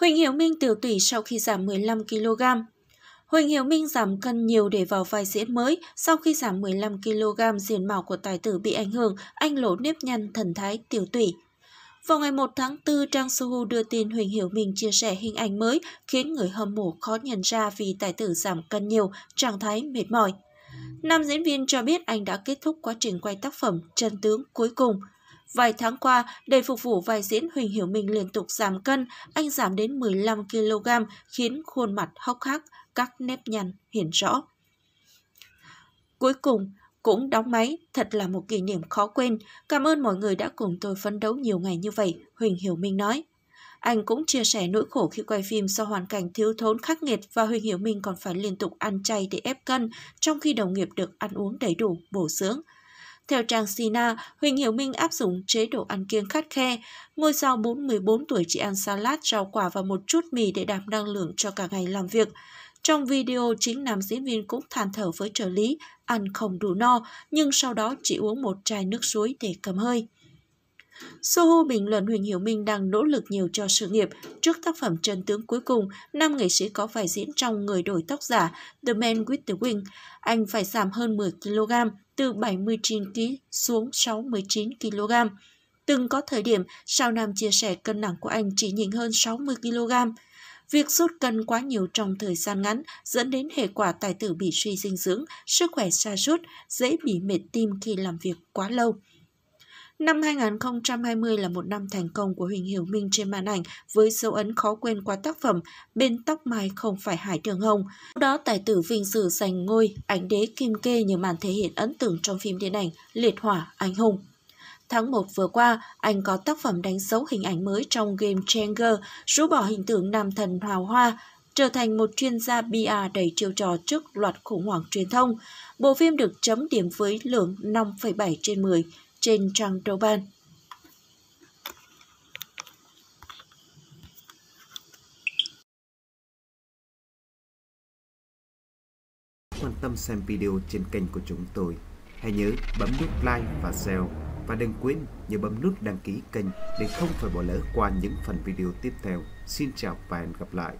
Huỳnh Hiểu Minh tiểu tủy sau khi giảm 15 kg. Huỳnh Hiểu Minh giảm cân nhiều để vào vai diễn mới, sau khi giảm 15 kg diện mạo của tài tử bị ảnh hưởng, anh lộ nếp nhăn thần thái tiểu tủy. Vào ngày 1 tháng 4, Trang Sohu đưa tin Huỳnh Hiểu Minh chia sẻ hình ảnh mới khiến người hâm mộ khó nhận ra vì tài tử giảm cân nhiều, trạng thái mệt mỏi. Nam diễn viên cho biết anh đã kết thúc quá trình quay tác phẩm Chân tướng cuối cùng Vài tháng qua, để phục vụ vai diễn Huỳnh Hiểu Minh liên tục giảm cân, anh giảm đến 15kg khiến khuôn mặt hốc hác, các nếp nhăn hiện rõ. Cuối cùng, cũng đóng máy, thật là một kỷ niệm khó quên. Cảm ơn mọi người đã cùng tôi phấn đấu nhiều ngày như vậy, Huỳnh Hiểu Minh nói. Anh cũng chia sẻ nỗi khổ khi quay phim do hoàn cảnh thiếu thốn khắc nghiệt và Huỳnh Hiểu Minh còn phải liên tục ăn chay để ép cân, trong khi đồng nghiệp được ăn uống đầy đủ, bổ dưỡng. Theo trang Sina, Huỳnh Hiểu Minh áp dụng chế độ ăn kiêng khắt khe. Ngôi sao 44 tuổi chỉ ăn salad, rau quả và một chút mì để đảm năng lượng cho cả ngày làm việc. Trong video, chính nam diễn viên cũng than thở với trợ lý, ăn không đủ no, nhưng sau đó chỉ uống một chai nước suối để cầm hơi. Soho bình luận Huỳnh Hiểu Minh đang nỗ lực nhiều cho sự nghiệp. Trước tác phẩm Trần Tướng cuối cùng, nam nghệ sĩ có phải diễn trong Người đổi tóc giả The Man with the Wing. Anh phải giảm hơn 10 kg, từ 79 kg xuống 69 kg. Từng có thời điểm, sao nam chia sẻ cân nặng của anh chỉ nhìn hơn 60 kg. Việc rút cân quá nhiều trong thời gian ngắn dẫn đến hệ quả tài tử bị suy dinh dưỡng, sức khỏe sa sút, dễ bị mệt tim khi làm việc quá lâu. Năm 2020 là một năm thành công của Huỳnh Hiểu Minh trên màn ảnh với dấu ấn khó quên qua tác phẩm Bên tóc mai không phải hải đường hồng. đó tài tử Vinh Sử giành ngôi ảnh đế kim kê nhờ màn thể hiện ấn tượng trong phim điện ảnh Liệt hỏa anh hùng. Tháng 1 vừa qua, anh có tác phẩm đánh dấu hình ảnh mới trong game Changer, rũ bỏ hình tượng nam thần hào hoa, trở thành một chuyên gia PR đầy chiêu trò trước loạt khủng hoảng truyền thông. Bộ phim được chấm điểm với lượng 5,7 trên 10 trên trang đầu bàn. Quan tâm xem video trên kênh của chúng tôi, hãy nhớ bấm nút like và share và đừng quên nhớ bấm nút đăng ký kênh để không phải bỏ lỡ qua những phần video tiếp theo. Xin chào và hẹn gặp lại!